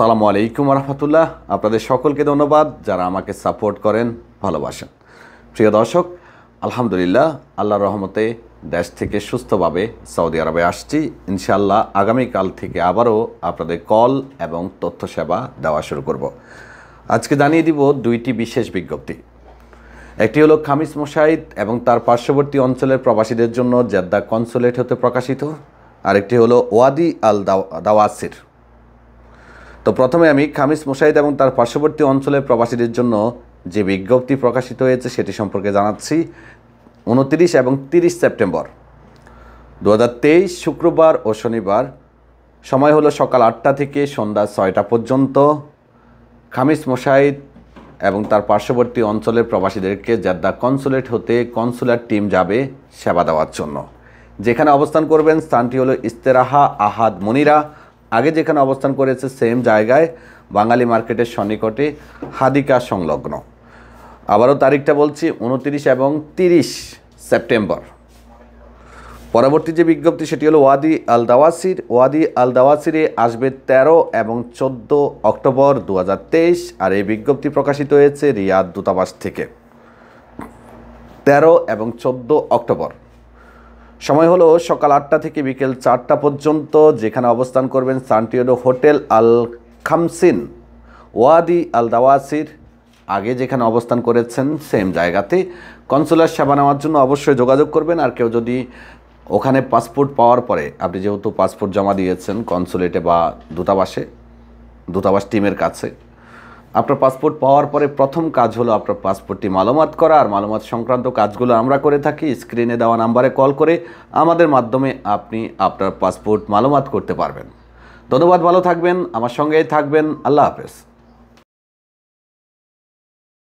আসসালামু আলাইকুম রহমতুল্লাহ আপনাদের সকলকে ধন্যবাদ যারা আমাকে সাপোর্ট করেন ভালোবাসেন প্রিয় দর্শক আলহামদুলিল্লাহ আল্লাহর রহমতে দেশ থেকে সুস্থভাবে সৌদি আরবে আসছি ইনশাল্লাহ আগামীকাল থেকে আবারও আপনাদের কল এবং তথ্য সেবা দেওয়া শুরু করব। আজকে জানিয়ে দিব দুইটি বিশেষ বিজ্ঞপ্তি একটি হলো খামিস মোশাইদ এবং তার পার্শ্ববর্তী অঞ্চলের প্রবাসীদের জন্য জেদ্দা কনসুলেট হতে প্রকাশিত আরেকটি হলো ওয়াদি আল দাওয়াসির তো প্রথমে আমি খামিস মুশাহিদ এবং তার পার্শ্ববর্তী অঞ্চলের প্রবাসীদের জন্য যে বিজ্ঞপ্তি প্রকাশিত হয়েছে সেটি সম্পর্কে জানাচ্ছি উনতিরিশ এবং তিরিশ সেপ্টেম্বর দু শুক্রবার ও শনিবার সময় হলো সকাল আটটা থেকে সন্ধ্যা ছয়টা পর্যন্ত খামিস মোশাহিদ এবং তার পার্শ্ববর্তী অঞ্চলের প্রবাসীদেরকে জাদ্দা কনসুলেট হতে কনসুলার টিম যাবে সেবা দেওয়ার জন্য যেখানে অবস্থান করবেন স্থানটি হলো ইস্তেরাহা আহাদ মনিরা আগে যেখানে অবস্থান করেছে সেম জায়গায় বাঙালি মার্কেটের সন্নিকটে হাদিকা সংলগ্ন আবারও তারিখটা বলছি উনতিরিশ এবং তিরিশ সেপ্টেম্বর পরবর্তী যে বিজ্ঞপ্তি সেটি হলো ওয়াদি আল দাওয়াসির ওয়াদি আল দাওয়াসিরে আসবে ১৩ এবং ১৪ অক্টোবর দু আর এই বিজ্ঞপ্তি প্রকাশিত হয়েছে রিয়াদ দূতাবাস থেকে ১৩ এবং ১৪ অক্টোবর সময় হলো সকাল আটটা থেকে বিকেল চারটা পর্যন্ত যেখানে অবস্থান করবেন সান্টিওডো হোটেল আল খামসিন ওয়াদি আল দাওয়াসির আগে যেখানে অবস্থান করেছেন সেম জায়গাতে কনসুলার সেবা নেওয়ার জন্য অবশ্যই যোগাযোগ করবেন আর কেউ যদি ওখানে পাসপোর্ট পাওয়ার পরে আপনি যেহেতু পাসপোর্ট জমা দিয়েছেন কনসুলেটে বা দূতাবাসে দূতাবাস টিমের কাছে আপনার পাসপোর্ট পাওয়ার পরে প্রথম কাজ হলো আপনার পাসপোর্টটি মালামাত করা আর মালামাত সংক্রান্ত কাজগুলো আমরা করে থাকি স্ক্রিনে দেওয়া নাম্বারে কল করে আমাদের মাধ্যমে আপনি আপনার পাসপোর্ট মালামাত করতে পারবেন ধন্যবাদ ভালো থাকবেন আমার সঙ্গেই থাকবেন আল্লাহ হাফেজ